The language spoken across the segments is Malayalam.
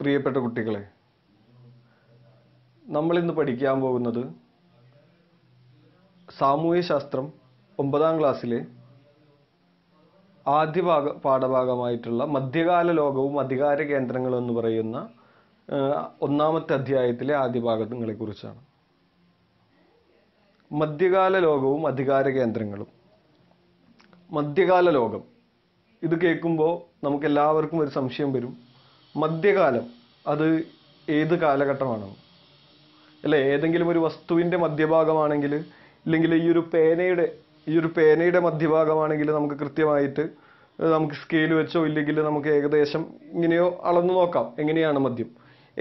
പ്രിയപ്പെട്ട കുട്ടികളെ നമ്മൾ ഇന്ന് പഠിക്കാൻ പോകുന്നത് സാമൂഹ്യശാസ്ത്രം ഒമ്പതാം ക്ലാസ്സിലെ ആദ്യ ഭാഗ പാഠഭാഗമായിട്ടുള്ള മധ്യകാല ലോകവും അധികാര കേന്ദ്രങ്ങളും എന്ന് പറയുന്ന ഒന്നാമത്തെ അധ്യായത്തിലെ ആദ്യ കുറിച്ചാണ് മധ്യകാല ലോകവും അധികാര കേന്ദ്രങ്ങളും മധ്യകാല ലോകം ഇത് കേൾക്കുമ്പോൾ നമുക്ക് എല്ലാവർക്കും ഒരു സംശയം വരും മധ്യകാലം അത് ഏത് കാലഘട്ടമാണ് അല്ലേ ഏതെങ്കിലും ഒരു വസ്തുവിൻ്റെ മധ്യഭാഗമാണെങ്കിൽ ഇല്ലെങ്കിൽ ഈ ഒരു പേനയുടെ ഈ ഒരു പേനയുടെ മധ്യഭാഗമാണെങ്കിൽ നമുക്ക് കൃത്യമായിട്ട് നമുക്ക് സ്കെയിൽ വെച്ചോ ഇല്ലെങ്കിൽ നമുക്ക് ഏകദേശം ഇങ്ങനെയോ അളന്നു നോക്കാം എങ്ങനെയാണ് മദ്യം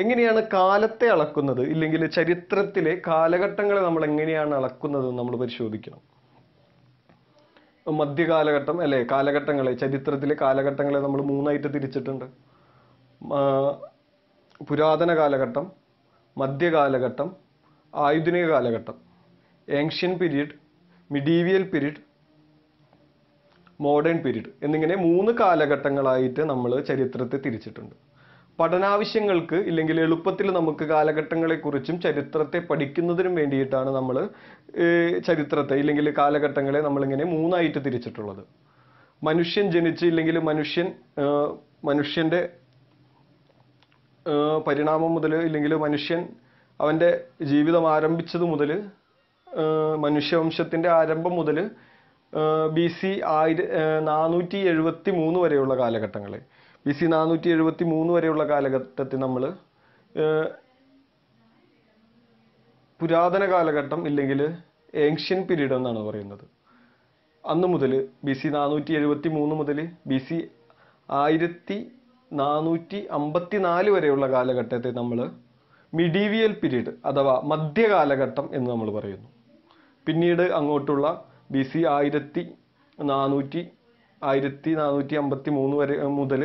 എങ്ങനെയാണ് കാലത്തെ അളക്കുന്നത് ഇല്ലെങ്കിൽ ചരിത്രത്തിലെ കാലഘട്ടങ്ങളെ നമ്മൾ എങ്ങനെയാണ് അളക്കുന്നത് നമ്മൾ പരിശോധിക്കണം മധ്യകാലഘട്ടം അല്ലേ കാലഘട്ടങ്ങളെ ചരിത്രത്തിലെ കാലഘട്ടങ്ങളെ നമ്മൾ മൂന്നായിട്ട് തിരിച്ചിട്ടുണ്ട് പുരാതന കാലഘട്ടം മധ്യകാലഘട്ടം ആധുനിക കാലഘട്ടം ancient period medieval period modern period എന്നിങ്ങനെ മൂന്ന് കാലഘട്ടങ്ങളായിട്ട് നമ്മൾ ചരിത്രത്തെ തിരിച്ചിട്ടുണ്ട് പഠനാവശ്യങ്ങൾക്ക് ഇല്ലെങ്കിൽ എളുപ്പത്തിൽ നമുക്ക് കാലഘട്ടങ്ങളെക്കുറിച്ചും ചരിത്രത്തെ പഠിക്കുന്നതിനും വേണ്ടിയിട്ടാണ് നമ്മൾ ചരിത്രത്തെ ഇല്ലെങ്കിൽ കാലഘട്ടങ്ങളെ നമ്മളിങ്ങനെ മൂന്നായിട്ട് തിരിച്ചിട്ടുള്ളത് മനുഷ്യൻ ജനിച്ച് ഇല്ലെങ്കിൽ മനുഷ്യൻ മനുഷ്യൻ്റെ പരിണാമം മുതൽ ഇല്ലെങ്കിൽ മനുഷ്യൻ അവൻ്റെ ജീവിതം ആരംഭിച്ചത് മുതൽ മനുഷ്യവംശത്തിൻ്റെ ആരംഭം മുതൽ ബി സി ആയിര നാനൂറ്റി എഴുപത്തി മൂന്ന് വരെയുള്ള കാലഘട്ടങ്ങൾ ബി സി നാനൂറ്റി എഴുപത്തി മൂന്ന് വരെയുള്ള കാലഘട്ടത്തിൽ നമ്മൾ പുരാതന കാലഘട്ടം ഇല്ലെങ്കിൽ ഏൻഷ്യൻ പീരീഡ് എന്നാണ് പറയുന്നത് അന്ന് മുതൽ ബി സി നാനൂറ്റി എഴുപത്തി മൂന്ന് മുതൽ ബി സി ആയിരത്തി നാനൂറ്റി അമ്പത്തിനാല് വരെയുള്ള കാലഘട്ടത്തെ നമ്മൾ മിഡീവിയൽ പീരീഡ് അഥവാ മധ്യകാലഘട്ടം എന്ന് നമ്മൾ പറയുന്നു പിന്നീട് അങ്ങോട്ടുള്ള ബി സി ആയിരത്തി നാനൂറ്റി ആയിരത്തി നാനൂറ്റി അമ്പത്തി മൂന്ന് വരെ മുതൽ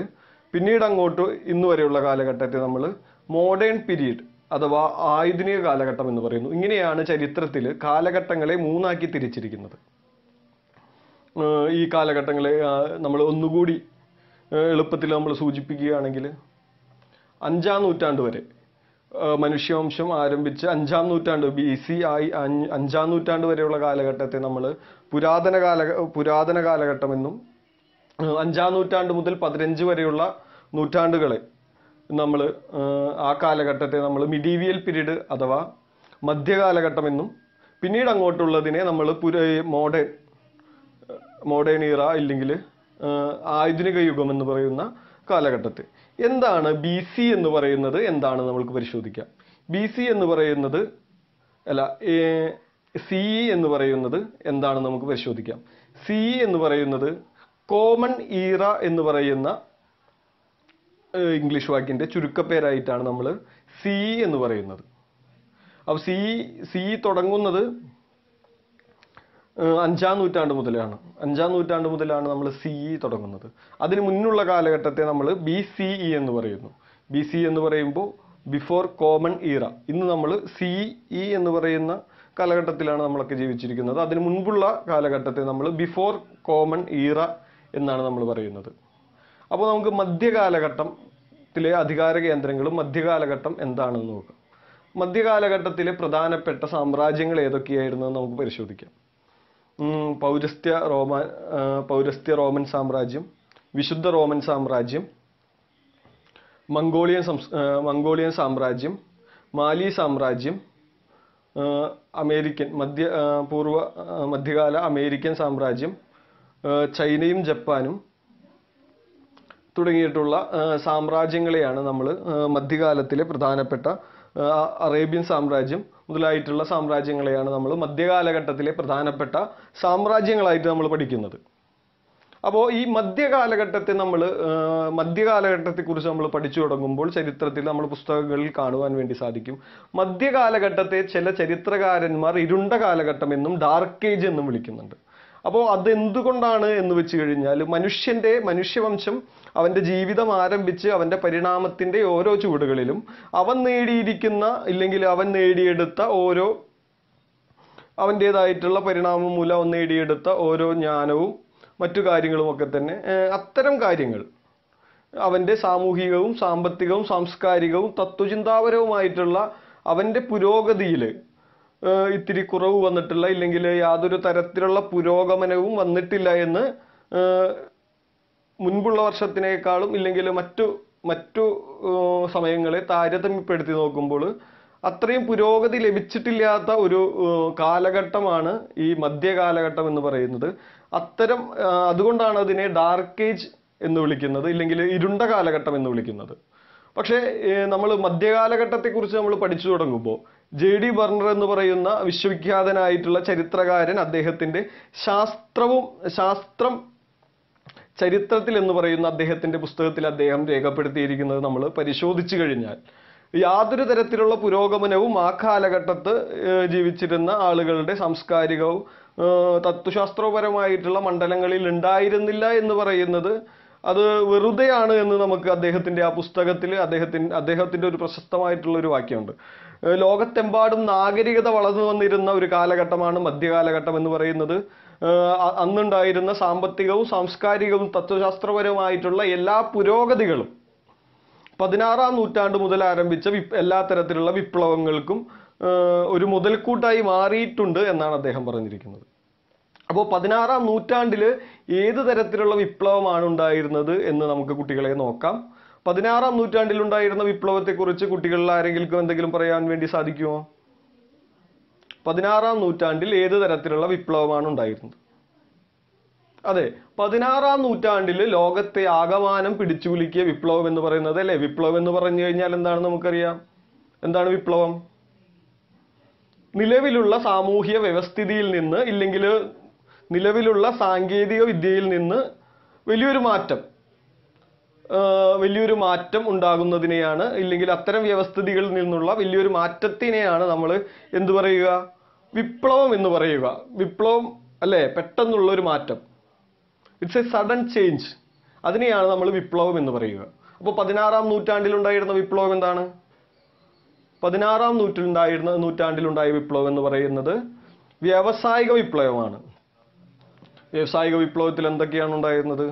പിന്നീട് അങ്ങോട്ട് ഇന്ന് വരെയുള്ള കാലഘട്ടത്തെ നമ്മൾ മോഡേൺ പീരീഡ് അഥവാ ആധുനിക കാലഘട്ടം എന്ന് പറയുന്നു ഇങ്ങനെയാണ് ചരിത്രത്തിൽ കാലഘട്ടങ്ങളെ മൂന്നാക്കി തിരിച്ചിരിക്കുന്നത് ഈ കാലഘട്ടങ്ങളെ നമ്മൾ ഒന്നുകൂടി എളുപ്പത്തിൽ നമ്മൾ സൂചിപ്പിക്കുകയാണെങ്കിൽ അഞ്ചാം നൂറ്റാണ്ട് വരെ മനുഷ്യവംശം ആരംഭിച്ച് അഞ്ചാം നൂറ്റാണ്ട് ബി സി ആയി അഞ്ചാം നൂറ്റാണ്ട് വരെയുള്ള കാലഘട്ടത്തെ നമ്മൾ പുരാതന കാല പുരാതന കാലഘട്ടമെന്നും അഞ്ചാം നൂറ്റാണ്ട് മുതൽ പതിനഞ്ച് വരെയുള്ള നൂറ്റാണ്ടുകളെ നമ്മൾ ആ കാലഘട്ടത്തെ നമ്മൾ മിഡീവിയൽ പീരീഡ് അഥവാ മധ്യകാലഘട്ടമെന്നും പിന്നീട് അങ്ങോട്ടുള്ളതിനെ നമ്മൾ പുര മോഡേൺ മോഡേൺ ഇറ ഇല്ലെങ്കിൽ ആധുനിക യുഗം എന്ന് പറയുന്ന കാലഘട്ടത്തിൽ എന്താണ് ബി സി എന്ന് പറയുന്നത് എന്താണ് നമ്മൾക്ക് പരിശോധിക്കാം ബി സി എന്ന് പറയുന്നത് അല്ല സി ഇ e എന്ന് പറയുന്നത് എന്താണ് നമുക്ക് പരിശോധിക്കാം സി ഇ e എന്ന് പറയുന്നത് കോമൺ ഈറ എന്ന് പറയുന്ന ഇംഗ്ലീഷ് വാക്കിൻ്റെ ചുരുക്കപ്പേരായിട്ടാണ് നമ്മൾ സി ഇ e എന്ന് പറയുന്നത് അപ്പോൾ സി സി തുടങ്ങുന്നത് അഞ്ചാം നൂറ്റാണ്ട് മുതലാണ് അഞ്ചാം നൂറ്റാണ്ട് മുതലാണ് നമ്മൾ സി ഇ e തുടങ്ങുന്നത് അതിന് മുന്നുള്ള കാലഘട്ടത്തെ നമ്മൾ ബി സി ഇ എന്ന് പറയുന്നു ബി സി e എന്ന് പറയുമ്പോൾ ബിഫോർ കോമൺ ഇറ ഇന്ന് നമ്മൾ സി ഇ e എന്ന് പറയുന്ന കാലഘട്ടത്തിലാണ് നമ്മളൊക്കെ ജീവിച്ചിരിക്കുന്നത് അതിന് മുൻപുള്ള കാലഘട്ടത്തെ നമ്മൾ ബിഫോർ കോമൺ ഇറ എന്നാണ് നമ്മൾ പറയുന്നത് അപ്പോൾ നമുക്ക് മധ്യകാലഘട്ടത്തിലെ അധികാര കേന്ദ്രങ്ങളും മധ്യകാലഘട്ടം എന്താണെന്ന് നോക്കാം മധ്യകാലഘട്ടത്തിലെ പ്രധാനപ്പെട്ട സാമ്രാജ്യങ്ങൾ ഏതൊക്കെയായിരുന്നു നമുക്ക് പരിശോധിക്കാം പൗരസ്ത്യ റോമാ പൗരസ്ത്യ റോമൻ സാമ്രാജ്യം വിശുദ്ധ റോമൻ സാമ്രാജ്യം മംഗോളിയൻ മംഗോളിയൻ സാമ്രാജ്യം മാലി സാമ്രാജ്യം അമേരിക്കൻ മധ്യ പൂർവ മധ്യകാല അമേരിക്കൻ സാമ്രാജ്യം ചൈനയും ജപ്പാനും തുടങ്ങിയിട്ടുള്ള സാമ്രാജ്യങ്ങളെയാണ് നമ്മൾ മധ്യകാലത്തിലെ പ്രധാനപ്പെട്ട അറേബ്യൻ സാമ്രാജ്യം മുതലായിട്ടുള്ള സാമ്രാജ്യങ്ങളെയാണ് നമ്മൾ മധ്യകാലഘട്ടത്തിലെ പ്രധാനപ്പെട്ട സാമ്രാജ്യങ്ങളായിട്ട് നമ്മൾ പഠിക്കുന്നത് അപ്പോൾ ഈ മധ്യകാലഘട്ടത്തെ നമ്മൾ മധ്യകാലഘട്ടത്തെക്കുറിച്ച് നമ്മൾ പഠിച്ചു തുടങ്ങുമ്പോൾ ചരിത്രത്തിൽ നമ്മൾ പുസ്തകങ്ങളിൽ കാണുവാൻ വേണ്ടി സാധിക്കും മധ്യകാലഘട്ടത്തെ ചില ചരിത്രകാരന്മാർ ഇരുണ്ട കാലഘട്ടം എന്നും ഡാർക്ക് ഏജ് എന്നും വിളിക്കുന്നുണ്ട് അപ്പോൾ അതെന്തുകൊണ്ടാണ് എന്ന് വെച്ച് കഴിഞ്ഞാൽ മനുഷ്യൻ്റെ മനുഷ്യവംശം അവൻ്റെ ജീവിതം ആരംഭിച്ച് അവൻ്റെ പരിണാമത്തിൻ്റെ ഓരോ ചുവടുകളിലും അവൻ നേടിയിരിക്കുന്ന ഇല്ലെങ്കിൽ അവൻ നേടിയെടുത്ത ഓരോ അവൻ്റേതായിട്ടുള്ള പരിണാമം മൂലം അവൻ നേടിയെടുത്ത ഓരോ ജ്ഞാനവും മറ്റു കാര്യങ്ങളുമൊക്കെ തന്നെ അത്തരം കാര്യങ്ങൾ അവൻ്റെ സാമൂഹികവും സാമ്പത്തികവും സാംസ്കാരികവും തത്വചിന്താപരവുമായിട്ടുള്ള അവൻ്റെ പുരോഗതിയിൽ ഇത്തിരി കുറവ് വന്നിട്ടില്ല ഇല്ലെങ്കിൽ യാതൊരു തരത്തിലുള്ള പുരോഗമനവും വന്നിട്ടില്ല എന്ന് മുൻപുള്ള വർഷത്തിനേക്കാളും ഇല്ലെങ്കിൽ മറ്റു മറ്റു സമയങ്ങളെ താരതമ്യപ്പെടുത്തി നോക്കുമ്പോൾ അത്രയും പുരോഗതി ലഭിച്ചിട്ടില്ലാത്ത ഒരു കാലഘട്ടമാണ് ഈ മധ്യകാലഘട്ടം എന്ന് പറയുന്നത് അത്തരം അതുകൊണ്ടാണ് അതിനെ ഡാർക്ക് ഏജ് എന്ന് വിളിക്കുന്നത് ഇല്ലെങ്കിൽ ഇരുണ്ട കാലഘട്ടം എന്ന് വിളിക്കുന്നത് പക്ഷേ നമ്മൾ മധ്യകാലഘട്ടത്തെക്കുറിച്ച് നമ്മൾ പഠിച്ചു തുടങ്ങുമ്പോൾ ജെ ഡി ബർണർ എന്ന് പറയുന്ന വിശ്വവിഖ്യാതനായിട്ടുള്ള ചരിത്രകാരൻ അദ്ദേഹത്തിൻ്റെ ശാസ്ത്രവും ശാസ്ത്രം ചരിത്രത്തിൽ എന്ന് പറയുന്ന അദ്ദേഹത്തിൻ്റെ പുസ്തകത്തിൽ അദ്ദേഹം രേഖപ്പെടുത്തിയിരിക്കുന്നത് നമ്മൾ പരിശോധിച്ചു കഴിഞ്ഞാൽ യാതൊരു തരത്തിലുള്ള പുരോഗമനവും ആ കാലഘട്ടത്ത് ജീവിച്ചിരുന്ന ആളുകളുടെ സാംസ്കാരികവും തത്വശാസ്ത്രപരമായിട്ടുള്ള മണ്ഡലങ്ങളിൽ ഉണ്ടായിരുന്നില്ല എന്ന് പറയുന്നത് അത് വെറുതെയാണ് എന്ന് നമുക്ക് അദ്ദേഹത്തിൻ്റെ ആ പുസ്തകത്തിൽ അദ്ദേഹത്തിൻ അദ്ദേഹത്തിൻ്റെ ഒരു പ്രശസ്തമായിട്ടുള്ള ഒരു വാക്യമുണ്ട് ലോകത്തെമ്പാടും നാഗരികത വളർന്നു വന്നിരുന്ന ഒരു കാലഘട്ടമാണ് മധ്യകാലഘട്ടം എന്ന് പറയുന്നത് അന്നുണ്ടായിരുന്ന സാമ്പത്തികവും സാംസ്കാരികവും തത്വശാസ്ത്രപരവുമായിട്ടുള്ള എല്ലാ പുരോഗതികളും പതിനാറാം നൂറ്റാണ്ട് മുതൽ ആരംഭിച്ച എല്ലാ തരത്തിലുള്ള വിപ്ലവങ്ങൾക്കും ഒരു മുതൽക്കൂട്ടായി മാറിയിട്ടുണ്ട് എന്നാണ് അദ്ദേഹം പറഞ്ഞിരിക്കുന്നത് അപ്പോൾ പതിനാറാം നൂറ്റാണ്ടിൽ ഏത് തരത്തിലുള്ള വിപ്ലവമാണ് ഉണ്ടായിരുന്നത് എന്ന് നമുക്ക് കുട്ടികളെ നോക്കാം പതിനാറാം നൂറ്റാണ്ടിലുണ്ടായിരുന്ന വിപ്ലവത്തെക്കുറിച്ച് കുട്ടികളിൽ ആരെങ്കിലും എന്തെങ്കിലും പറയാൻ വേണ്ടി സാധിക്കുമോ പതിനാറാം നൂറ്റാണ്ടിൽ ഏത് തരത്തിലുള്ള വിപ്ലവമാണ് ഉണ്ടായിരുന്നത് അതെ പതിനാറാം നൂറ്റാണ്ടിൽ ലോകത്തെ ആകമാനം പിടിച്ചുകുലുക്കിയ വിപ്ലവം എന്ന് പറയുന്നത് അല്ലേ വിപ്ലവം എന്ന് പറഞ്ഞു കഴിഞ്ഞാൽ എന്താണ് നമുക്കറിയാം എന്താണ് വിപ്ലവം നിലവിലുള്ള സാമൂഹ്യ വ്യവസ്ഥിതിയിൽ നിന്ന് ഇല്ലെങ്കിൽ നിലവിലുള്ള സാങ്കേതിക വിദ്യയിൽ നിന്ന് വലിയൊരു മാറ്റം വലിയൊരു മാറ്റം ഉണ്ടാകുന്നതിനെയാണ് ഇല്ലെങ്കിൽ അത്തരം വ്യവസ്ഥിതികളിൽ നിന്നുള്ള വലിയൊരു മാറ്റത്തിനെയാണ് നമ്മൾ എന്തു പറയുക വിപ്ലവം എന്ന് പറയുക വിപ്ലവം അല്ലേ പെട്ടെന്നുള്ള ഒരു മാറ്റം ഇറ്റ്സ് എ സഡൻ ചേഞ്ച് അതിനെയാണ് നമ്മൾ വിപ്ലവം എന്ന് പറയുക അപ്പോൾ പതിനാറാം ഉണ്ടായിരുന്ന വിപ്ലവം എന്താണ് പതിനാറാം നൂറ്റിലുണ്ടായിരുന്ന നൂറ്റാണ്ടിലുണ്ടായ വിപ്ലവം എന്ന് പറയുന്നത് വ്യാവസായിക വിപ്ലവമാണ് വ്യാവസായിക വിപ്ലവത്തിൽ എന്തൊക്കെയാണ് ഉണ്ടായിരുന്നത്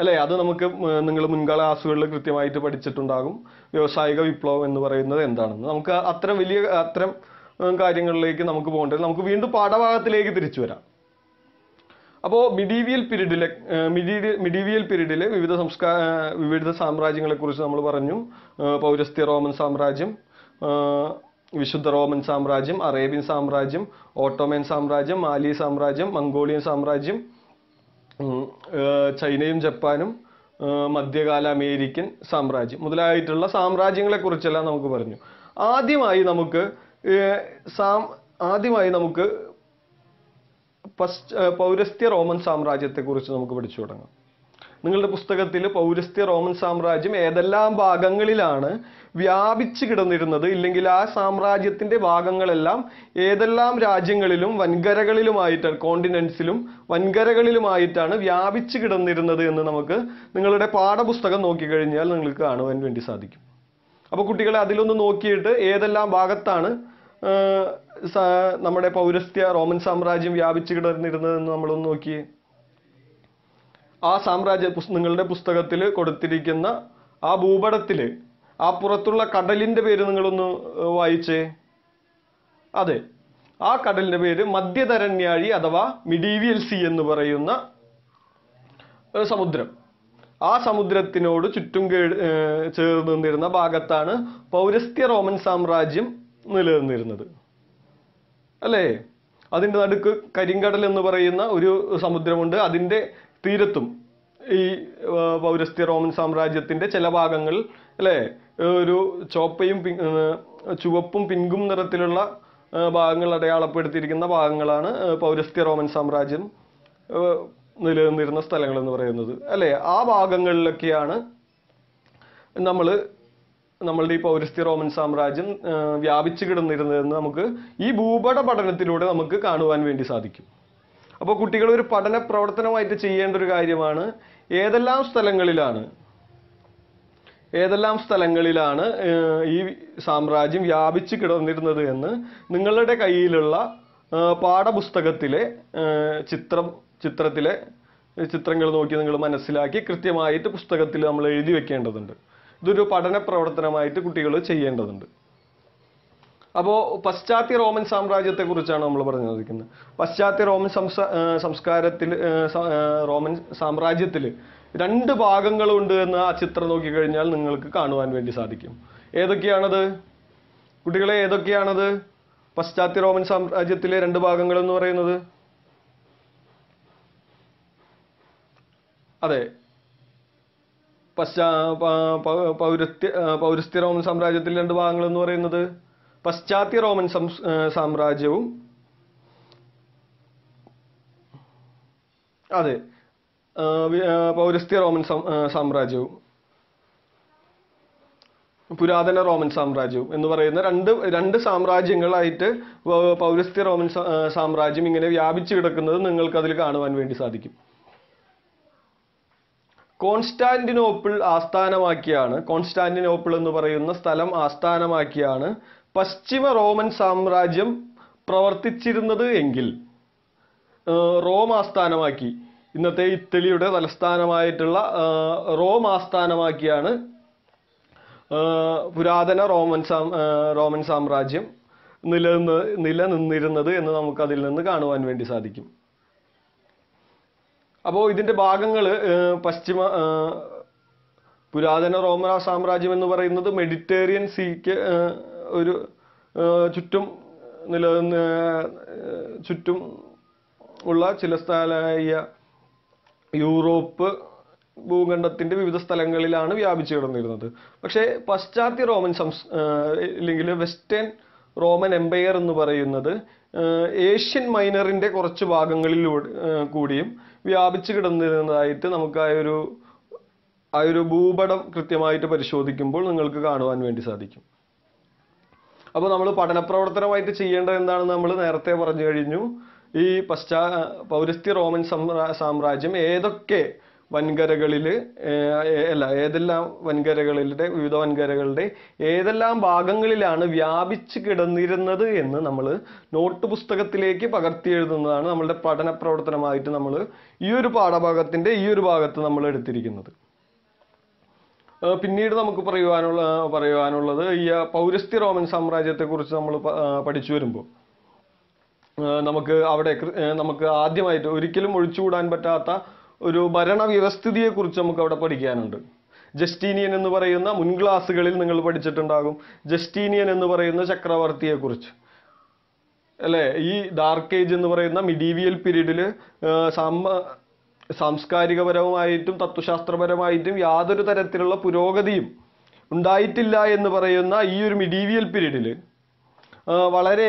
അല്ലെ അത് നമുക്ക് നിങ്ങൾ മുൻകാല ക്ലാസ്സുകളിൽ കൃത്യമായിട്ട് പഠിച്ചിട്ടുണ്ടാകും വ്യാവസായിക വിപ്ലവം എന്ന് പറയുന്നത് എന്താണെന്ന് നമുക്ക് അത്ര വലിയ അത്തരം കാര്യങ്ങളിലേക്ക് നമുക്ക് പോകേണ്ടത് നമുക്ക് വീണ്ടും പാഠഭാഗത്തിലേക്ക് തിരിച്ചു വരാം അപ്പോൾ മിഡീവിയൽ പീരീഡിലെ മിഡീവിയൽ മിഡീവിയൽ പീരീഡിലെ വിവിധ സംസ്കാര വിവിധ സാമ്രാജ്യങ്ങളെക്കുറിച്ച് നമ്മൾ പറഞ്ഞു പൗരസ്ത്യ റോമൻ സാമ്രാജ്യം വിശുദ്ധ റോമൻ സാമ്രാജ്യം അറേബ്യൻ സാമ്രാജ്യം ഓട്ടോമൻ സാമ്രാജ്യം മാലി സാമ്രാജ്യം മംഗോളിയൻ സാമ്രാജ്യം ചൈനയും ജപ്പാനും മധ്യകാല അമേരിക്കൻ സാമ്രാജ്യം മുതലായിട്ടുള്ള കുറിച്ചെല്ലാം നമുക്ക് പറഞ്ഞു ആദ്യമായി നമുക്ക് സാം ആദ്യമായി നമുക്ക് പൗരസ്ത്യ റോമൻ സാമ്രാജ്യത്തെക്കുറിച്ച് നമുക്ക് പഠിച്ചു തുടങ്ങാം നിങ്ങളുടെ പുസ്തകത്തിൽ പൗരസ്ത്യ റോമൻ സാമ്രാജ്യം ഏതെല്ലാം ഭാഗങ്ങളിലാണ് വ്യാപിച്ചു കിടന്നിരുന്നത് ഇല്ലെങ്കിൽ ആ സാമ്രാജ്യത്തിൻ്റെ ഭാഗങ്ങളെല്ലാം ഏതെല്ലാം രാജ്യങ്ങളിലും വൻകരകളിലുമായിട്ടാണ് കോണ്ടിനെൻസിലും വൻകരകളിലുമായിട്ടാണ് വ്യാപിച്ചു കിടന്നിരുന്നത് എന്ന് നമുക്ക് നിങ്ങളുടെ പാഠപുസ്തകം നോക്കിക്കഴിഞ്ഞാൽ നിങ്ങൾക്ക് കാണുവാൻ വേണ്ടി സാധിക്കും അപ്പോൾ കുട്ടികളെ അതിലൊന്ന് നോക്കിയിട്ട് ഏതെല്ലാം ഭാഗത്താണ് നമ്മുടെ പൗരസ്ത്യ റോമൻ സാമ്രാജ്യം വ്യാപിച്ചു കിടന്നിരുന്നതെന്ന് നമ്മളൊന്ന് നോക്കിയേ ആ സാമ്രാജ്യ നിങ്ങളുടെ പുസ്തകത്തിൽ കൊടുത്തിരിക്കുന്ന ആ ഭൂപടത്തിൽ ആ പുറത്തുള്ള കടലിൻ്റെ പേര് നിങ്ങളൊന്ന് വായിച്ചേ അതെ ആ കടലിൻ്റെ പേര് മധ്യതരന്യാഴി അഥവാ മിഡീവിയൽ സി എന്ന് പറയുന്ന സമുദ്രം ആ സമുദ്രത്തിനോട് ചുറ്റും ചേർന്ന് നിന്നിരുന്ന ഭാഗത്താണ് പൗരസ്ത്യ റോമൻ സാമ്രാജ്യം നിലനിന്നിരുന്നത് അല്ലേ അതിൻ്റെ നടുക്ക് കരിങ്കടൽ എന്ന് പറയുന്ന ഒരു സമുദ്രമുണ്ട് അതിൻ്റെ തീരത്തും ഈ പൗരസ്ത്യ റോമൻ സാമ്രാജ്യത്തിന്റെ ചില ഭാഗങ്ങൾ അല്ലേ ഒരു ചോപ്പയും ചുവപ്പും പിങ്കും നിറത്തിലുള്ള ഭാഗങ്ങൾ അടയാളപ്പെടുത്തിയിരിക്കുന്ന ഭാഗങ്ങളാണ് പൗരസ്ത്യ റോമൻ സാമ്രാജ്യം നിലനിന്നിരുന്ന സ്ഥലങ്ങൾ എന്ന് പറയുന്നത് അല്ലേ ആ ഭാഗങ്ങളിലൊക്കെയാണ് നമ്മൾ നമ്മളുടെ ഈ പൗരസ്ത്യ റോമൻ സാമ്രാജ്യം വ്യാപിച്ചു കിടന്നിരുന്നതെന്ന് നമുക്ക് ഈ ഭൂപട പഠനത്തിലൂടെ നമുക്ക് കാണുവാൻ വേണ്ടി സാധിക്കും അപ്പോൾ കുട്ടികൾ ഒരു പഠന പ്രവർത്തനമായിട്ട് ചെയ്യേണ്ട ഒരു കാര്യമാണ് ഏതെല്ലാം സ്ഥലങ്ങളിലാണ് ഏതെല്ലാം സ്ഥലങ്ങളിലാണ് ഈ സാമ്രാജ്യം വ്യാപിച്ചു കിടന്നിരുന്നത് എന്ന് നിങ്ങളുടെ കയ്യിലുള്ള പാഠപുസ്തകത്തിലെ ചിത്രം ചിത്രത്തിലെ ചിത്രങ്ങൾ നോക്കി നിങ്ങൾ മനസ്സിലാക്കി കൃത്യമായിട്ട് പുസ്തകത്തിൽ നമ്മൾ എഴുതി വെക്കേണ്ടതുണ്ട് ഇതൊരു പഠന പ്രവർത്തനമായിട്ട് കുട്ടികൾ ചെയ്യേണ്ടതുണ്ട് അപ്പോൾ പശ്ചാത്യ റോമൻ സാമ്രാജ്യത്തെക്കുറിച്ചാണ് നമ്മൾ പറഞ്ഞു പറഞ്ഞിരിക്കുന്നത് പശ്ചാത്യ റോമൻ സംസ്കാരത്തിൽ റോമൻ സാമ്രാജ്യത്തിൽ രണ്ട് ഭാഗങ്ങളുണ്ട് എന്ന് ആ ചിത്രം നോക്കിക്കഴിഞ്ഞാൽ നിങ്ങൾക്ക് കാണുവാൻ വേണ്ടി സാധിക്കും ഏതൊക്കെയാണത് കുട്ടികളെ ഏതൊക്കെയാണത് പശ്ചാത്യ റോമൻ സാമ്രാജ്യത്തിലെ രണ്ട് ഭാഗങ്ങൾ എന്ന് പറയുന്നത് അതെ പശ്ചാ പൗരസ്ത്യ പൗരസ്ത്യ റോമൻ സാമ്രാജ്യത്തിലെ രണ്ട് ഭാഗങ്ങൾ എന്ന് പറയുന്നത് പശ്ചാത്യ റോമൻ സാമ്രാജ്യവും അതെ പൗരസ്ത്യ റോമൻ സാമ്രാജ്യവും പുരാതന റോമൻ സാമ്രാജ്യവും എന്ന് പറയുന്ന രണ്ട് രണ്ട് സാമ്രാജ്യങ്ങളായിട്ട് പൗരസ്ത്യ റോമൻ സാമ്രാജ്യം ഇങ്ങനെ വ്യാപിച്ചു കിടക്കുന്നത് നിങ്ങൾക്ക് അതിൽ കാണുവാൻ വേണ്ടി സാധിക്കും കോൺസ്റ്റാന്റിനോപ്പിൾ ആസ്ഥാനമാക്കിയാണ് കോൺസ്റ്റാന്റിനോപ്പിൾ എന്ന് പറയുന്ന സ്ഥലം ആസ്ഥാനമാക്കിയാണ് പശ്ചിമ റോമൻ സാമ്രാജ്യം പ്രവർത്തിച്ചിരുന്നത് എങ്കിൽ റോം ആസ്ഥാനമാക്കി ഇന്നത്തെ ഇറ്റലിയുടെ തലസ്ഥാനമായിട്ടുള്ള റോം ആസ്ഥാനമാക്കിയാണ് പുരാതന റോമൻ സാം റോമൻ സാമ്രാജ്യം നിലനിന്ന് നിലനിന്നിരുന്നത് എന്ന് അതിൽ നിന്ന് കാണുവാൻ വേണ്ടി സാധിക്കും അപ്പോൾ ഇതിൻ്റെ ഭാഗങ്ങൾ പശ്ചിമ പുരാതന റോമൻ സാമ്രാജ്യം എന്ന് പറയുന്നത് മെഡിറ്റേറിയൻ സീക്ക് ഒരു ചുറ്റും നില ചുറ്റും ഉള്ള ചില സ്ഥലമായ യൂറോപ്പ് ഭൂഖണ്ഡത്തിന്റെ വിവിധ സ്ഥലങ്ങളിലാണ് വ്യാപിച്ചു കിടന്നിരുന്നത് പക്ഷേ പാശ്ചാത്യ റോമൻ സംസ് അല്ലെങ്കിൽ വെസ്റ്റേൺ റോമൻ എംപയർ എന്ന് പറയുന്നത് ഏഷ്യൻ മൈനറിന്റെ കുറച്ച് ഭാഗങ്ങളിലൂടെ കൂടിയും വ്യാപിച്ചു കിടന്നിരുന്നതായിട്ട് നമുക്ക് ആ ഒരു ആ ഒരു ഭൂപടം കൃത്യമായിട്ട് പരിശോധിക്കുമ്പോൾ നിങ്ങൾക്ക് കാണുവാൻ വേണ്ടി സാധിക്കും അപ്പോൾ നമ്മൾ പഠനപ്രവർത്തനമായിട്ട് ചെയ്യേണ്ടത് എന്താണെന്ന് നമ്മൾ നേരത്തെ പറഞ്ഞു കഴിഞ്ഞു ഈ പശ്ചാ പൗരസ്ത്യ റോമൻ സാമ്രാജ്യം ഏതൊക്കെ വൻകരകളിൽ അല്ല ഏതെല്ലാം വൻകരകളിലെ വിവിധ വൻകരകളുടെ ഏതെല്ലാം ഭാഗങ്ങളിലാണ് വ്യാപിച്ച് കിടന്നിരുന്നത് എന്ന് നമ്മൾ നോട്ട് പുസ്തകത്തിലേക്ക് പകർത്തി എഴുതുന്നതാണ് നമ്മളുടെ പഠന പ്രവർത്തനമായിട്ട് നമ്മൾ ഈ ഒരു പാഠഭാഗത്തിൻ്റെ ഈ ഒരു ഭാഗത്ത് നമ്മൾ എടുത്തിരിക്കുന്നത് പിന്നീട് നമുക്ക് പറയുവാനുള്ള പറയുവാനുള്ളത് ഈ പൗരസ്ത്യ റോമൻ സാമ്രാജ്യത്തെക്കുറിച്ച് നമ്മൾ പഠിച്ചു വരുമ്പോൾ നമുക്ക് അവിടെ നമുക്ക് ആദ്യമായിട്ട് ഒരിക്കലും ഒഴിച്ചുകൂടാൻ പറ്റാത്ത ഒരു കുറിച്ച് നമുക്ക് അവിടെ പഠിക്കാനുണ്ട് ജസ്റ്റീനിയൻ എന്ന് പറയുന്ന മുൻ ക്ലാസ്സുകളിൽ നിങ്ങൾ പഠിച്ചിട്ടുണ്ടാകും ജസ്റ്റീനിയൻ എന്ന് പറയുന്ന ചക്രവർത്തിയെക്കുറിച്ച് അല്ലേ ഈ ഡാർക്ക് ഏജ് എന്ന് പറയുന്ന മിഡീവിയൽ പീരീഡിൽ സാമ്പ സാംസ്കാരികപരമായിട്ടും തത്വശാസ്ത്രപരമായിട്ടും യാതൊരു തരത്തിലുള്ള പുരോഗതിയും ഉണ്ടായിട്ടില്ല എന്ന് പറയുന്ന ഈ ഒരു മിഡീവിയൽ പീരീഡിൽ വളരെ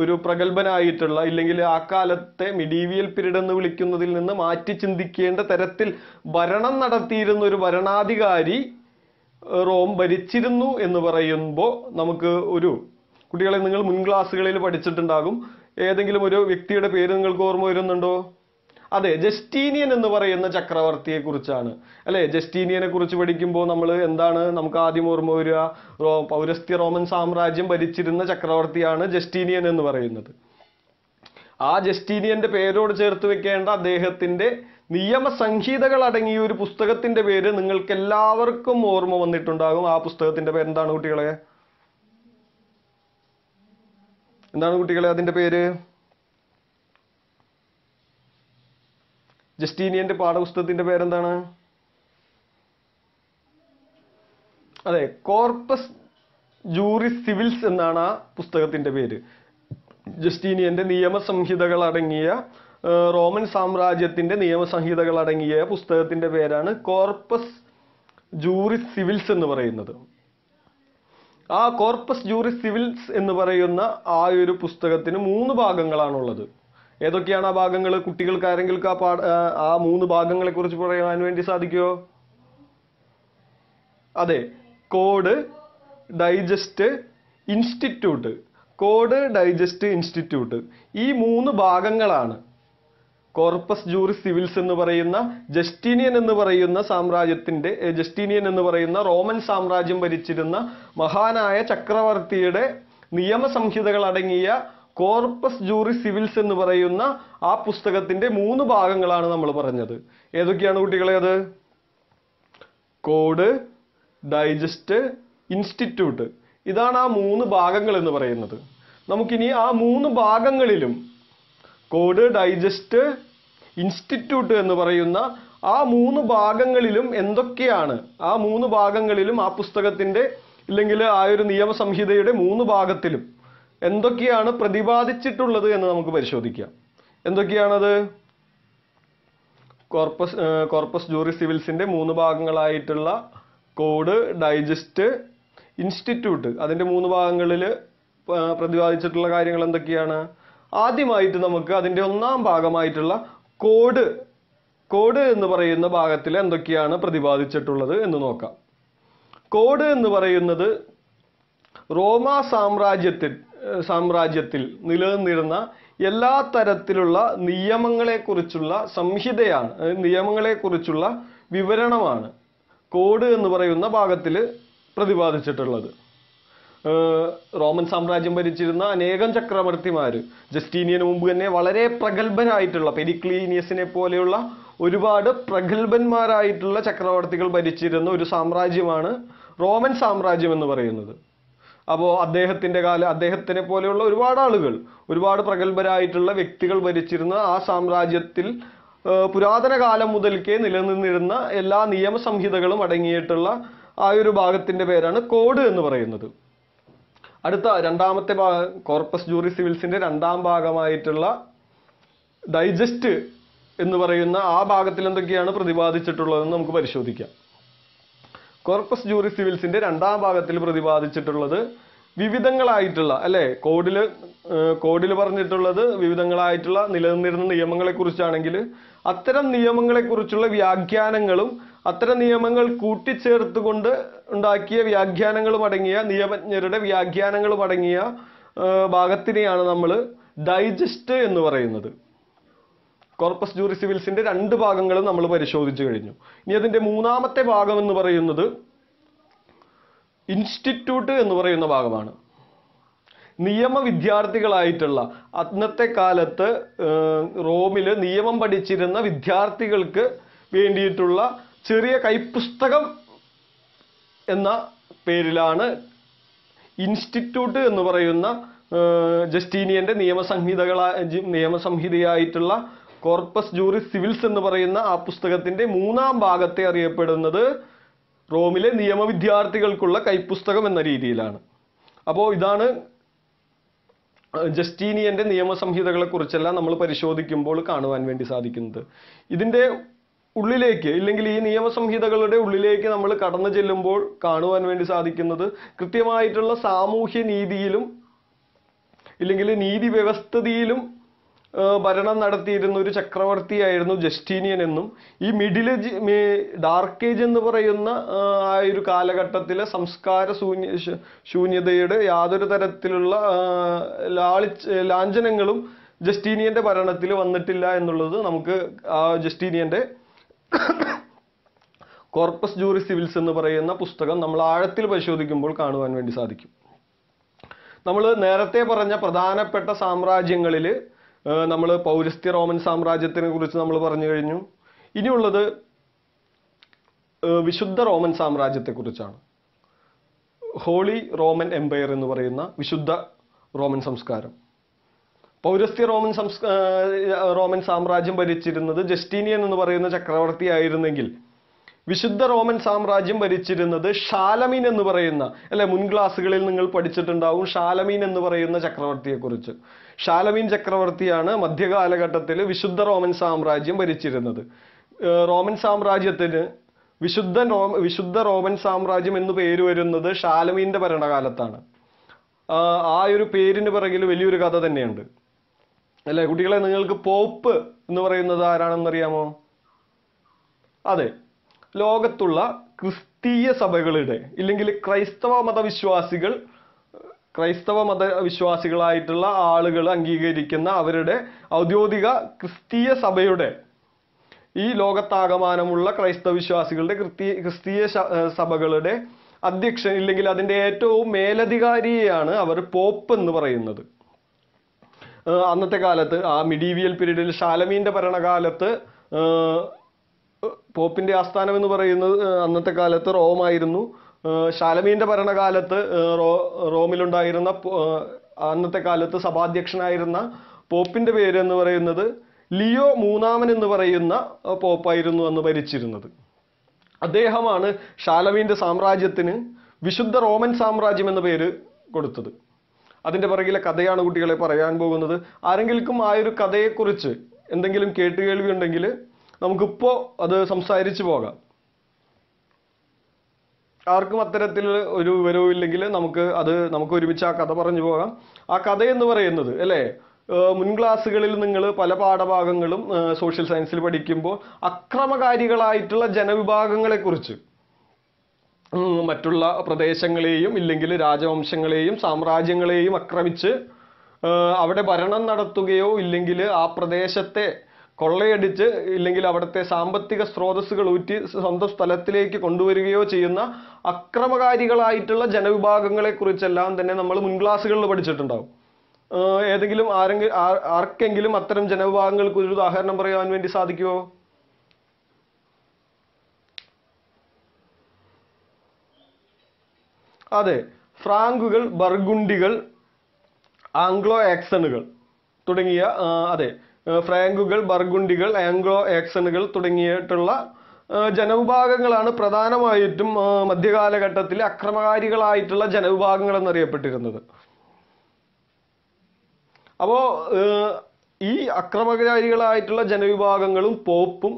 ഒരു പ്രഗത്ഭനായിട്ടുള്ള ഇല്ലെങ്കിൽ ആ കാലത്തെ മിഡീവിയൽ പീരീഡ് എന്ന് വിളിക്കുന്നതിൽ നിന്ന് മാറ്റി ചിന്തിക്കേണ്ട തരത്തിൽ ഭരണം നടത്തിയിരുന്ന ഒരു ഭരണാധികാരി റോം ഭരിച്ചിരുന്നു എന്ന് പറയുമ്പോൾ നമുക്ക് ഒരു കുട്ടികളെ നിങ്ങൾ മുൻ ക്ലാസ്സുകളിൽ പഠിച്ചിട്ടുണ്ടാകും ഏതെങ്കിലും ഒരു വ്യക്തിയുടെ പേര് നിങ്ങൾക്ക് ഓർമ്മ വരുന്നുണ്ടോ അതെ ജസ്റ്റീനിയൻ എന്ന് പറയുന്ന ചക്രവർത്തിയെ കുറിച്ചാണ് അല്ലെ ജസ്റ്റീനിയനെ കുറിച്ച് പഠിക്കുമ്പോൾ നമ്മൾ എന്താണ് നമുക്ക് ആദ്യം ഓർമ്മ വരിക റോ പൗരസ്ത്യ റോമൻ സാമ്രാജ്യം ഭരിച്ചിരുന്ന ചക്രവർത്തിയാണ് ജസ്റ്റീനിയൻ എന്ന് പറയുന്നത് ആ ജസ്റ്റീനിയന്റെ പേരോട് ചേർത്ത് വെക്കേണ്ട അദ്ദേഹത്തിന്റെ നിയമസംഹിതകൾ അടങ്ങിയ ഒരു പുസ്തകത്തിന്റെ പേര് നിങ്ങൾക്ക് എല്ലാവർക്കും ഓർമ്മ വന്നിട്ടുണ്ടാകും ആ പുസ്തകത്തിന്റെ പേരെന്താണ് കുട്ടികളെ എന്താണ് കുട്ടികളെ അതിന്റെ പേര് ജസ്റ്റീനിയന്റെ പാഠപുസ്തകത്തിന്റെ പേരെന്താണ് അതെ കോർപ്പസ് ജൂറി സിവിൽസ് എന്നാണ് ആ പുസ്തകത്തിന്റെ പേര് ജസ്റ്റീനിയന്റെ നിയമസംഹിതകൾ അടങ്ങിയ റോമൻ സാമ്രാജ്യത്തിന്റെ നിയമസംഹിതകൾ അടങ്ങിയ പുസ്തകത്തിന്റെ പേരാണ് കോർപ്പസ് ജൂറി സിവിൽസ് എന്ന് പറയുന്നത് ആ കോർപ്പസ് ജൂറി സിവിൽസ് എന്ന് പറയുന്ന ആ ഒരു പുസ്തകത്തിന് മൂന്ന് ഭാഗങ്ങളാണുള്ളത് ഏതൊക്കെയാണ് ആ ഭാഗങ്ങൾ കുട്ടികൾക്ക് ആരെങ്കിലും ആ പാ ആ മൂന്ന് ഭാഗങ്ങളെ കുറിച്ച് പറയാൻ വേണ്ടി സാധിക്കുമോ അതെ code digest institute code digest institute ഈ മൂന്ന് ഭാഗങ്ങളാണ് കോർപ്പസ് ജൂറി സിവിൽസ് എന്ന് പറയുന്ന ജസ്റ്റീനിയൻ എന്ന് പറയുന്ന സാമ്രാജ്യത്തിന്റെ ജസ്റ്റീനിയൻ എന്ന് പറയുന്ന റോമൻ സാമ്രാജ്യം ഭരിച്ചിരുന്ന മഹാനായ ചക്രവർത്തിയുടെ നിയമസംഹിതകൾ അടങ്ങിയ കോർപ്പസ് ജൂറി സിവിൽസ് എന്ന് പറയുന്ന ആ പുസ്തകത്തിന്റെ മൂന്ന് ഭാഗങ്ങളാണ് നമ്മൾ പറഞ്ഞത് ഏതൊക്കെയാണ് കുട്ടികളെ അത് കോഡ് ഡൈജസ്റ്റ് ഇൻസ്റ്റിറ്റ്യൂട്ട് ഇതാണ് ആ മൂന്ന് ഭാഗങ്ങൾ എന്ന് പറയുന്നത് നമുക്കിനി ആ മൂന്ന് ഭാഗങ്ങളിലും കോഡ് ഡൈജസ്റ്റ് ഇൻസ്റ്റിറ്റ്യൂട്ട് എന്ന് പറയുന്ന ആ മൂന്ന് ഭാഗങ്ങളിലും എന്തൊക്കെയാണ് ആ മൂന്ന് ഭാഗങ്ങളിലും ആ പുസ്തകത്തിൻ്റെ ഇല്ലെങ്കിൽ ആ ഒരു നിയമസംഹിതയുടെ മൂന്ന് ഭാഗത്തിലും എന്തൊക്കെയാണ് പ്രതിപാദിച്ചിട്ടുള്ളത് എന്ന് നമുക്ക് പരിശോധിക്കാം എന്തൊക്കെയാണത് കോർപ്പസ് കോർപ്പസ് ജൂറി സിവിൽസിൻ്റെ മൂന്ന് ഭാഗങ്ങളായിട്ടുള്ള കോഡ് ഡൈജസ്റ്റ് ഇൻസ്റ്റിറ്റ്യൂട്ട് അതിൻ്റെ മൂന്ന് ഭാഗങ്ങളിൽ പ്രതിപാദിച്ചിട്ടുള്ള കാര്യങ്ങൾ എന്തൊക്കെയാണ് ആദ്യമായിട്ട് നമുക്ക് അതിൻ്റെ ഒന്നാം ഭാഗമായിട്ടുള്ള കോഡ് കോഡ് എന്ന് പറയുന്ന ഭാഗത്തിൽ എന്തൊക്കെയാണ് പ്രതിപാദിച്ചിട്ടുള്ളത് എന്ന് നോക്കാം കോഡ് എന്ന് പറയുന്നത് റോമ സാമ്രാജ്യത്തിൽ സാമ്രാജ്യത്തിൽ നിലനിന്നിരുന്ന എല്ലാ തരത്തിലുള്ള നിയമങ്ങളെക്കുറിച്ചുള്ള സംഹിതയാണ് നിയമങ്ങളെക്കുറിച്ചുള്ള വിവരണമാണ് കോഡ് എന്ന് പറയുന്ന ഭാഗത്തിൽ പ്രതിപാദിച്ചിട്ടുള്ളത് റോമൻ സാമ്രാജ്യം ഭരിച്ചിരുന്ന അനേകം ചക്രവർത്തിമാർ ജസ്റ്റീനിയന് മുമ്പ് തന്നെ വളരെ പ്രഗത്ഭനായിട്ടുള്ള പെരിക്ലീനിയസിനെ പോലെയുള്ള ഒരുപാട് പ്രഗത്ഭന്മാരായിട്ടുള്ള ചക്രവർത്തികൾ ഭരിച്ചിരുന്ന ഒരു സാമ്രാജ്യമാണ് റോമൻ സാമ്രാജ്യം എന്ന് പറയുന്നത് അപ്പോൾ അദ്ദേഹത്തിൻ്റെ കാല അദ്ദേഹത്തിനെ പോലെയുള്ള ഒരുപാട് ആളുകൾ ഒരുപാട് പ്രഗത്ഭരായിട്ടുള്ള വ്യക്തികൾ ഭരിച്ചിരുന്ന ആ സാമ്രാജ്യത്തിൽ പുരാതന കാലം മുതൽക്കേ നിലനിന്നിരുന്ന എല്ലാ നിയമസംഹിതകളും അടങ്ങിയിട്ടുള്ള ആ ഒരു ഭാഗത്തിൻ്റെ പേരാണ് കോഡ് എന്ന് പറയുന്നത് അടുത്ത രണ്ടാമത്തെ ഭാഗം കോർപ്പസ് ജൂറി സിവിൽസിൻ്റെ രണ്ടാം ഭാഗമായിട്ടുള്ള ഡൈജസ്റ്റ് എന്ന് പറയുന്ന ആ ഭാഗത്തിൽ എന്തൊക്കെയാണ് പ്രതിപാദിച്ചിട്ടുള്ളതെന്ന് നമുക്ക് പരിശോധിക്കാം കോർപ്പസ് ജൂറി സിവിൽസിന്റെ രണ്ടാം ഭാഗത്തിൽ പ്രതിപാദിച്ചിട്ടുള്ളത് വിവിധങ്ങളായിട്ടുള്ള അല്ലേ കോഡിൽ കോഡിൽ പറഞ്ഞിട്ടുള്ളത് വിവിധങ്ങളായിട്ടുള്ള നിലനിന്നിരുന്ന കുറിച്ചാണെങ്കിൽ അത്തരം നിയമങ്ങളെക്കുറിച്ചുള്ള വ്യാഖ്യാനങ്ങളും അത്തരം നിയമങ്ങൾ കൂട്ടിച്ചേർത്തുകൊണ്ട് ഉണ്ടാക്കിയ വ്യാഖ്യാനങ്ങളും അടങ്ങിയ നിയമജ്ഞരുടെ വ്യാഖ്യാനങ്ങളും അടങ്ങിയ ഭാഗത്തിനെയാണ് നമ്മൾ ഡൈജസ്റ്റ് എന്ന് പറയുന്നത് കോർപ്പസ് ജൂറി സിവിൽസിന്റെ രണ്ട് ഭാഗങ്ങളും നമ്മൾ പരിശോധിച്ചു കഴിഞ്ഞു ഇനി അതിന്റെ മൂന്നാമത്തെ ഭാഗം എന്ന് പറയുന്നത് ഇൻസ്റ്റിറ്റ്യൂട്ട് എന്ന് പറയുന്ന ഭാഗമാണ് നിയമ വിദ്യാർത്ഥികളായിട്ടുള്ള അന്നത്തെ കാലത്ത് റോമിൽ നിയമം പഠിച്ചിരുന്ന വിദ്യാർത്ഥികൾക്ക് വേണ്ടിയിട്ടുള്ള ചെറിയ കൈപ്പുസ്തകം എന്ന പേരിലാണ് ഇൻസ്റ്റിറ്റ്യൂട്ട് എന്ന് പറയുന്ന ജസ്റ്റീനിയൻ്റെ നിയമസംഹിതകളായ നിയമസംഹിതയായിട്ടുള്ള കോർപ്പസ് ജൂറി സിവിൽസ് എന്ന് പറയുന്ന ആ പുസ്തകത്തിന്റെ മൂന്നാം ഭാഗത്തെ അറിയപ്പെടുന്നത് റോമിലെ നിയമവിദ്യാർത്ഥികൾക്കുള്ള കൈപ്പുസ്തകം എന്ന രീതിയിലാണ് അപ്പോൾ ഇതാണ് ജസ്റ്റീനിയന്റെ കുറിച്ചെല്ലാം നമ്മൾ പരിശോധിക്കുമ്പോൾ കാണുവാൻ വേണ്ടി സാധിക്കുന്നത് ഇതിൻ്റെ ഉള്ളിലേക്ക് ഇല്ലെങ്കിൽ ഈ നിയമസംഹിതകളുടെ ഉള്ളിലേക്ക് നമ്മൾ കടന്നു ചെല്ലുമ്പോൾ കാണുവാൻ വേണ്ടി സാധിക്കുന്നത് കൃത്യമായിട്ടുള്ള സാമൂഹ്യ നീതിയിലും ഇല്ലെങ്കിൽ നീതി വ്യവസ്ഥയിലും ഭരണം നടത്തിയിരുന്ന ഒരു ചക്രവർത്തിയായിരുന്നു ജസ്റ്റീനിയൻ എന്നും ഈ മിഡിൽ ഏജ് ഡാർക്ക് ഏജ് എന്ന് പറയുന്ന ആ ഒരു കാലഘട്ടത്തിലെ സംസ്കാര ശൂന്യ ശൂന്യതയുടെ യാതൊരു തരത്തിലുള്ള ലാളിച്ച് ലാഞ്ചനങ്ങളും ജസ്റ്റീനിയന്റെ ഭരണത്തിൽ വന്നിട്ടില്ല എന്നുള്ളത് നമുക്ക് ആ ജസ്റ്റീനിയന്റെ കോർപ്പസ് ജൂറി സിവിൽസ് എന്ന് പറയുന്ന പുസ്തകം നമ്മൾ ആഴത്തിൽ പരിശോധിക്കുമ്പോൾ കാണുവാൻ വേണ്ടി സാധിക്കും നമ്മൾ നേരത്തെ പറഞ്ഞ പ്രധാനപ്പെട്ട സാമ്രാജ്യങ്ങളിൽ നമ്മൾ പൗരസ്ത്യ റോമൻ സാമ്രാജ്യത്തിനെ കുറിച്ച് നമ്മൾ പറഞ്ഞു കഴിഞ്ഞു ഇനിയുള്ളത് വിശുദ്ധ റോമൻ സാമ്രാജ്യത്തെക്കുറിച്ചാണ് ഹോളി റോമൻ എംപയർ എന്ന് പറയുന്ന വിശുദ്ധ റോമൻ സംസ്കാരം പൗരസ്ത്യ റോമൻ സംസ്കാ റോമൻ സാമ്രാജ്യം ഭരിച്ചിരുന്നത് ജസ്റ്റീനിയൻ എന്ന് പറയുന്ന ചക്രവർത്തി ആയിരുന്നെങ്കിൽ വിശുദ്ധ റോമൻ സാമ്രാജ്യം ഭരിച്ചിരുന്നത് ഷാലമീൻ എന്ന് പറയുന്ന അല്ലെ മുൻ ക്ലാസ്സുകളിൽ നിങ്ങൾ പഠിച്ചിട്ടുണ്ടാവും ഷാലമീൻ എന്ന് പറയുന്ന ചക്രവർത്തിയെക്കുറിച്ച് ഷാലമീൻ ചക്രവർത്തിയാണ് മധ്യകാലഘട്ടത്തിൽ വിശുദ്ധ റോമൻ സാമ്രാജ്യം ഭരിച്ചിരുന്നത് റോമൻ സാമ്രാജ്യത്തിന് വിശുദ്ധ റോം വിശുദ്ധ റോമൻ സാമ്രാജ്യം എന്ന് പേര് വരുന്നത് ഷാലമീൻ്റെ ഭരണകാലത്താണ് ആ ഒരു പേരിന് പിറകിൽ വലിയൊരു കഥ തന്നെയുണ്ട് അല്ലേ കുട്ടികളെ നിങ്ങൾക്ക് പോപ്പ് എന്ന് പറയുന്നത് ആരാണെന്നറിയാമോ അതെ ലോകത്തുള്ള ക്രിസ്തീയ സഭകളുടെ ഇല്ലെങ്കിൽ ക്രൈസ്തവ മതവിശ്വാസികൾ ക്രൈസ്തവ മതവിശ്വാസികളായിട്ടുള്ള ആളുകൾ അംഗീകരിക്കുന്ന അവരുടെ ഔദ്യോഗിക ക്രിസ്തീയ സഭയുടെ ഈ ലോകത്താകമാനമുള്ള ക്രൈസ്തവ വിശ്വാസികളുടെ ക്രിസ്തീയ ക്രിസ്തീയ സഭകളുടെ അധ്യക്ഷൻ ഇല്ലെങ്കിൽ അതിൻ്റെ ഏറ്റവും മേലധികാരിയെയാണ് അവർ പോപ്പ് എന്ന് പറയുന്നത് അന്നത്തെ കാലത്ത് ആ മിഡീവിയൽ പീരീഡിൽ ഷാലമീൻ്റെ ഭരണകാലത്ത് പോപ്പിന്റെ ആസ്ഥാനം എന്ന് പറയുന്നത് അന്നത്തെ കാലത്ത് റോമായിരുന്നു ശാലമീന്റെ ഭരണകാലത്ത് റോ റോമിലുണ്ടായിരുന്ന അന്നത്തെ കാലത്ത് സഭാധ്യക്ഷനായിരുന്ന പോപ്പിൻ്റെ പേര് എന്ന് പറയുന്നത് ലിയോ മൂന്നാമൻ എന്ന് പറയുന്ന പോപ്പായിരുന്നു അന്ന് ഭരിച്ചിരുന്നത് അദ്ദേഹമാണ് ഷാലമീൻ്റെ സാമ്രാജ്യത്തിന് വിശുദ്ധ റോമൻ സാമ്രാജ്യം എന്ന പേര് കൊടുത്തത് അതിൻ്റെ പിറകിലെ കഥയാണ് കുട്ടികളെ പറയാൻ പോകുന്നത് ആരെങ്കിലും ആ ഒരു കഥയെക്കുറിച്ച് എന്തെങ്കിലും കേട്ടുകേൾവി ഉണ്ടെങ്കിൽ നമുക്കിപ്പോൾ അത് സംസാരിച്ചു പോകാം ആർക്കും അത്തരത്തിൽ ഒരു വിവരവുമില്ലെങ്കിൽ നമുക്ക് അത് നമുക്ക് ഒരുമിച്ച് ആ കഥ പറഞ്ഞു പോകാം ആ കഥ എന്ന് പറയുന്നത് അല്ലേ മുൻ ക്ലാസ്സുകളിൽ നിങ്ങൾ പല പാഠഭാഗങ്ങളും സോഷ്യൽ സയൻസിൽ പഠിക്കുമ്പോൾ അക്രമകാരികളായിട്ടുള്ള ജനവിഭാഗങ്ങളെക്കുറിച്ച് മറ്റുള്ള പ്രദേശങ്ങളെയും ഇല്ലെങ്കിൽ രാജവംശങ്ങളെയും സാമ്രാജ്യങ്ങളെയും അക്രമിച്ച് അവിടെ ഭരണം നടത്തുകയോ ഇല്ലെങ്കിൽ ആ പ്രദേശത്തെ കൊള്ളയടിച്ച് ഇല്ലെങ്കിൽ അവിടുത്തെ സാമ്പത്തിക സ്രോതസ്സുകൾ ഊറ്റി സ്വന്തം സ്ഥലത്തിലേക്ക് കൊണ്ടുവരികയോ ചെയ്യുന്ന അക്രമകാരികളായിട്ടുള്ള ജനവിഭാഗങ്ങളെ കുറിച്ചെല്ലാം തന്നെ നമ്മൾ മുൻ ക്ലാസ്സുകളിൽ പഠിച്ചിട്ടുണ്ടാവും ഏതെങ്കിലും ആരെങ്കിലും ആർക്കെങ്കിലും അത്തരം ജനവിഭാഗങ്ങൾക്ക് ഒരു ഉദാഹരണം പറയാൻ വേണ്ടി സാധിക്കുമോ അതെ ഫ്രാങ്കുകൾ ബർഗുണ്ടികൾ ആംഗ്ലോ ആക്സണുകൾ തുടങ്ങിയ അതെ ഫ്രാങ്കുകൾ ബർഗുണ്ടികൾ ആംഗ്ലോ ആക്സണുകൾ തുടങ്ങിയിട്ടുള്ള ജനവിഭാഗങ്ങളാണ് പ്രധാനമായിട്ടും മധ്യകാലഘട്ടത്തിൽ അക്രമകാരികളായിട്ടുള്ള ജനവിഭാഗങ്ങൾ എന്നറിയപ്പെട്ടിരുന്നത് അപ്പോൾ ഈ അക്രമകാരികളായിട്ടുള്ള ജനവിഭാഗങ്ങളും പോപ്പും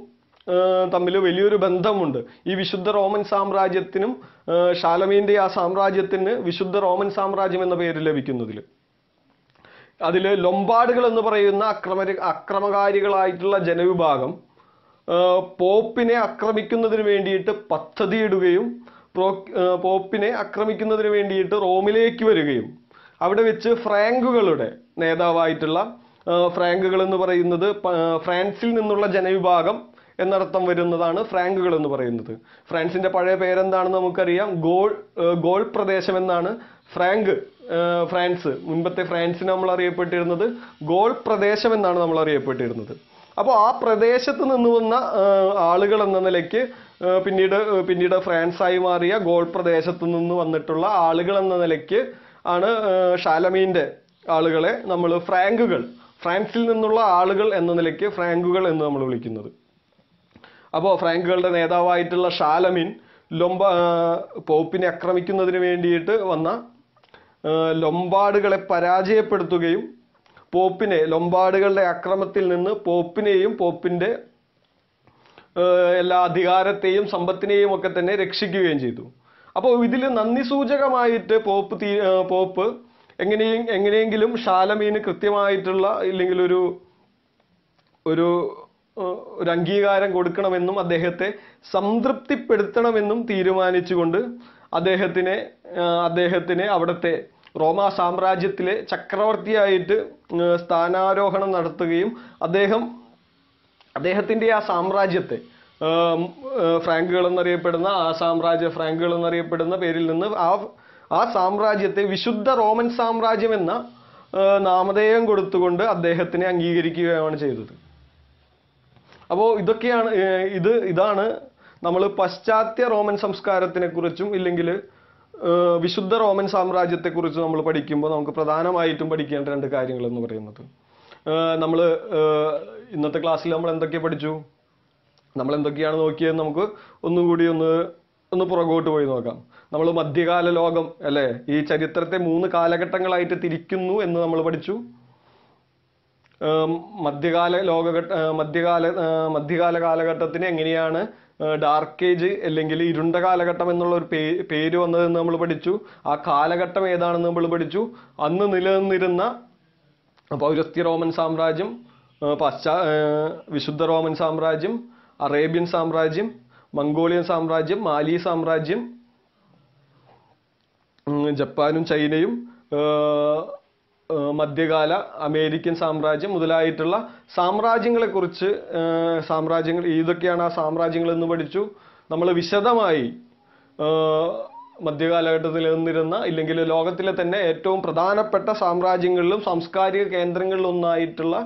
തമ്മിൽ വലിയൊരു ബന്ധമുണ്ട് ഈ വിശുദ്ധ റോമൻ സാമ്രാജ്യത്തിനും ഷാലമീൻ്റെ ആ സാമ്രാജ്യത്തിന് വിശുദ്ധ റോമൻ സാമ്രാജ്യം എന്ന പേര് ലഭിക്കുന്നതിൽ അതിൽ ലൊമ്പാടുകൾ എന്ന് പറയുന്ന അക്രമ അക്രമകാരികളായിട്ടുള്ള ജനവിഭാഗം പോപ്പിനെ ആക്രമിക്കുന്നതിന് വേണ്ടിയിട്ട് പദ്ധതിയിടുകയും പ്രോ പോപ്പിനെ ആക്രമിക്കുന്നതിന് വേണ്ടിയിട്ട് റോമിലേക്ക് വരികയും അവിടെ വെച്ച് ഫ്രാങ്കുകളുടെ നേതാവായിട്ടുള്ള ഫ്രാങ്കുകൾ എന്ന് പറയുന്നത് ഫ്രാൻസിൽ നിന്നുള്ള ജനവിഭാഗം എന്നർത്ഥം വരുന്നതാണ് ഫ്രാങ്കുകൾ എന്ന് പറയുന്നത് ഫ്രാൻസിൻ്റെ പഴയ പേരെന്താണെന്ന് നമുക്കറിയാം ഗോൾ ഗോൾ പ്രദേശം എന്നാണ് ഫ്രാങ്ക് ഫ്രാൻസ് മുൻപത്തെ ഫ്രാൻസിന് നമ്മൾ അറിയപ്പെട്ടിരുന്നത് ഗോൾ പ്രദേശം എന്നാണ് നമ്മൾ അറിയപ്പെട്ടിരുന്നത് അപ്പോൾ ആ പ്രദേശത്ത് നിന്ന് വന്ന ആളുകൾ എന്ന നിലയ്ക്ക് പിന്നീട് പിന്നീട് ഫ്രാൻസായി മാറിയ ഗോൾ പ്രദേശത്ത് നിന്ന് വന്നിട്ടുള്ള ആളുകൾ എന്ന നിലയ്ക്ക് ആണ് ഷാലമീൻ്റെ ആളുകളെ നമ്മൾ ഫ്രാങ്കുകൾ ഫ്രാൻസിൽ നിന്നുള്ള ആളുകൾ എന്ന നിലയ്ക്ക് ഫ്രാങ്കുകൾ എന്ന് നമ്മൾ വിളിക്കുന്നത് അപ്പോൾ ഫ്രാങ്കുകളുടെ നേതാവായിട്ടുള്ള ഷാലമീൻ ലൊമ്പ പോപ്പിനെ ആക്രമിക്കുന്നതിന് വേണ്ടിയിട്ട് വന്ന ലൊമ്പാടുകളെ പരാജയപ്പെടുത്തുകയും പോപ്പിനെ ലൊമ്പാടുകളുടെ അക്രമത്തിൽ നിന്ന് പോപ്പിനെയും പോപ്പിൻ്റെ എല്ലാ അധികാരത്തെയും സമ്പത്തിനെയും ഒക്കെ തന്നെ രക്ഷിക്കുകയും ചെയ്തു അപ്പോൾ ഇതിൽ നന്ദി സൂചകമായിട്ട് പോപ്പ് തീ പോപ്പ് എങ്ങനെയും എങ്ങനെയെങ്കിലും ഷാലമീന് കൃത്യമായിട്ടുള്ള ഇല്ലെങ്കിൽ ഒരു ഒരു ഒരു അംഗീകാരം കൊടുക്കണമെന്നും അദ്ദേഹത്തെ സംതൃപ്തിപ്പെടുത്തണമെന്നും തീരുമാനിച്ചുകൊണ്ട് അദ്ദേഹത്തിനെ അദ്ദേഹത്തിന് അവിടുത്തെ റോമാ സാമ്രാജ്യത്തിലെ ചക്രവർത്തിയായിട്ട് സ്ഥാനാരോഹണം നടത്തുകയും അദ്ദേഹം അദ്ദേഹത്തിൻ്റെ ആ സാമ്രാജ്യത്തെ ഫ്രാങ്കുകൾ എന്നറിയപ്പെടുന്ന ആ സാമ്രാജ്യ ഫ്രാങ്കുകൾ എന്നറിയപ്പെടുന്ന പേരിൽ നിന്ന് ആ ആ സാമ്രാജ്യത്തെ വിശുദ്ധ റോമൻ സാമ്രാജ്യം എന്ന നാമധേയം കൊടുത്തുകൊണ്ട് അദ്ദേഹത്തിനെ അംഗീകരിക്കുകയാണ് ചെയ്തത് അപ്പോൾ ഇതൊക്കെയാണ് ഇത് ഇതാണ് നമ്മൾ പശ്ചാത്യ റോമൻ സംസ്കാരത്തിനെ കുറിച്ചും ഇല്ലെങ്കിൽ വിശുദ്ധ റോമൻ സാമ്രാജ്യത്തെക്കുറിച്ച് നമ്മൾ പഠിക്കുമ്പോൾ നമുക്ക് പ്രധാനമായിട്ടും പഠിക്കേണ്ട രണ്ട് കാര്യങ്ങൾ എന്ന് പറയുന്നത് നമ്മൾ ഇന്നത്തെ ക്ലാസ്സിൽ നമ്മൾ എന്തൊക്കെ പഠിച്ചു നമ്മൾ എന്തൊക്കെയാണ് നോക്കിയത് നമുക്ക് ഒന്നുകൂടി ഒന്ന് ഒന്ന് പുറകോട്ട് പോയി നോക്കാം നമ്മൾ മധ്യകാല ലോകം അല്ലേ ഈ ചരിത്രത്തെ മൂന്ന് കാലഘട്ടങ്ങളായിട്ട് തിരിക്കുന്നു എന്ന് നമ്മൾ പഠിച്ചു മധ്യകാല ലോകഘട്ട മധ്യകാല മധ്യകാല കാലഘട്ടത്തിന് എങ്ങനെയാണ് ഡാർക്ക് ഏജ് അല്ലെങ്കിൽ ഇരുണ്ട കാലഘട്ടം എന്നുള്ള ഒരു പേര് വന്നതെന്ന് നമ്മൾ പഠിച്ചു ആ കാലഘട്ടം ഏതാണെന്ന് നമ്മൾ പഠിച്ചു അന്ന് നിലനിന്നിരുന്ന പൗരസ്ത്യ റോമൻ സാമ്രാജ്യം പശ്ചാ വിശുദ്ധ റോമൻ സാമ്രാജ്യം അറേബ്യൻ സാമ്രാജ്യം മംഗോളിയൻ സാമ്രാജ്യം മാലി സാമ്രാജ്യം ജപ്പാനും ചൈനയും മധ്യകാല അമേരിക്കൻ സാമ്രാജ്യം മുതലായിട്ടുള്ള സാമ്രാജ്യങ്ങളെക്കുറിച്ച് സാമ്രാജ്യങ്ങൾ ഏതൊക്കെയാണ് ആ സാമ്രാജ്യങ്ങൾ എന്ന് പഠിച്ചു നമ്മൾ വിശദമായി മധ്യകാലഘട്ടത്തിൽ നിന്നിരുന്ന ഇല്ലെങ്കിൽ ലോകത്തിലെ തന്നെ ഏറ്റവും പ്രധാനപ്പെട്ട സാമ്രാജ്യങ്ങളിലും സാംസ്കാരിക കേന്ദ്രങ്ങളിലും ഒന്നായിട്ടുള്ള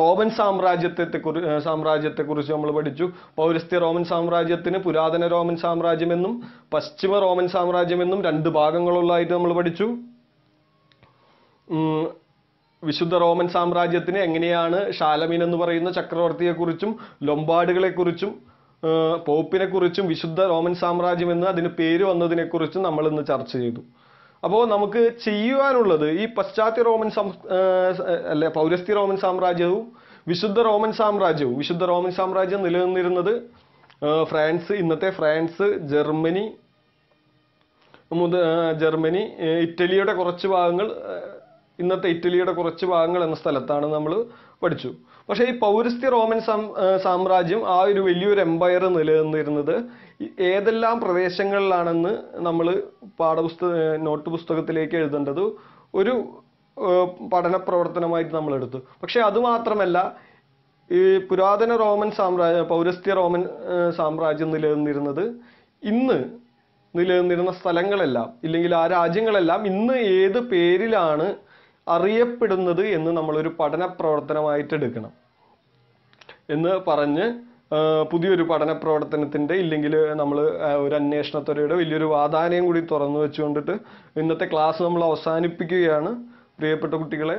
റോമൻ സാമ്രാജ്യത്തെ സാമ്രാജ്യത്തെക്കുറിച്ച് നമ്മൾ പഠിച്ചു പൗരസ്ത്യ റോമൻ സാമ്രാജ്യത്തിന് പുരാതന റോമൻ സാമ്രാജ്യമെന്നും പശ്ചിമ റോമൻ സാമ്രാജ്യമെന്നും രണ്ട് ഭാഗങ്ങളുള്ളതായിട്ട് നമ്മൾ പഠിച്ചു വിശുദ്ധ റോമൻ സാമ്രാജ്യത്തിന് എങ്ങനെയാണ് ഷാലമീൻ എന്ന് പറയുന്ന ചക്രവർത്തിയെക്കുറിച്ചും ലൊമ്പാടുകളെക്കുറിച്ചും പോപ്പിനെക്കുറിച്ചും വിശുദ്ധ റോമൻ സാമ്രാജ്യം എന്ന് അതിന് പേര് വന്നതിനെക്കുറിച്ചും നമ്മൾ ഇന്ന് ചർച്ച ചെയ്തു അപ്പോൾ നമുക്ക് ചെയ്യുവാനുള്ളത് ഈ പശ്ചാത്യ റോമൻ സം അല്ലെ പൗരസ്ത്യ റോമൻ സാമ്രാജ്യവും വിശുദ്ധ റോമൻ സാമ്രാജ്യവും വിശുദ്ധ റോമൻ സാമ്രാജ്യം നിലനിന്നിരുന്നത് ഫ്രാൻസ് ഇന്നത്തെ ഫ്രാൻസ് ജർമ്മനി മുത ജർമ്മനി ഇറ്റലിയുടെ കുറച്ച് ഭാഗങ്ങൾ ഇന്നത്തെ ഇറ്റലിയുടെ കുറച്ച് ഭാഗങ്ങൾ എന്ന സ്ഥലത്താണ് നമ്മൾ പഠിച്ചു പക്ഷേ ഈ പൗരസ്ത്യ റോമൻ സാമ്രാജ്യം ആ ഒരു വലിയൊരു എംപയർ നിലനിന്നിരുന്നത് ഏതെല്ലാം പ്രദേശങ്ങളിലാണെന്ന് നമ്മൾ പാഠപുസ്തക നോട്ട് പുസ്തകത്തിലേക്ക് എഴുതേണ്ടത് ഒരു പഠന പ്രവർത്തനമായിട്ട് നമ്മൾ എടുത്തു പക്ഷേ അതുമാത്രമല്ല ഈ പുരാതന റോമൻ സാമ്രാജ്യം പൗരസ്ത്യ റോമൻ സാമ്രാജ്യം നിലനിന്നിരുന്നത് ഇന്ന് നിലനിന്നിരുന്ന സ്ഥലങ്ങളെല്ലാം ഇല്ലെങ്കിൽ ആ രാജ്യങ്ങളെല്ലാം ഇന്ന് ഏത് പേരിലാണ് അറിയപ്പെടുന്നത് എന്ന് നമ്മളൊരു പഠന പ്രവർത്തനമായിട്ട് എടുക്കണം എന്ന് പറഞ്ഞ് പുതിയൊരു പഠന പ്രവർത്തനത്തിൻ്റെ ഇല്ലെങ്കിൽ നമ്മൾ ഒരു അന്വേഷണത്വരയുടെ വലിയൊരു വാതാലയം കൂടി തുറന്നു വെച്ചുകൊണ്ടിട്ട് ഇന്നത്തെ ക്ലാസ് നമ്മൾ അവസാനിപ്പിക്കുകയാണ് പ്രിയപ്പെട്ട കുട്ടികളെ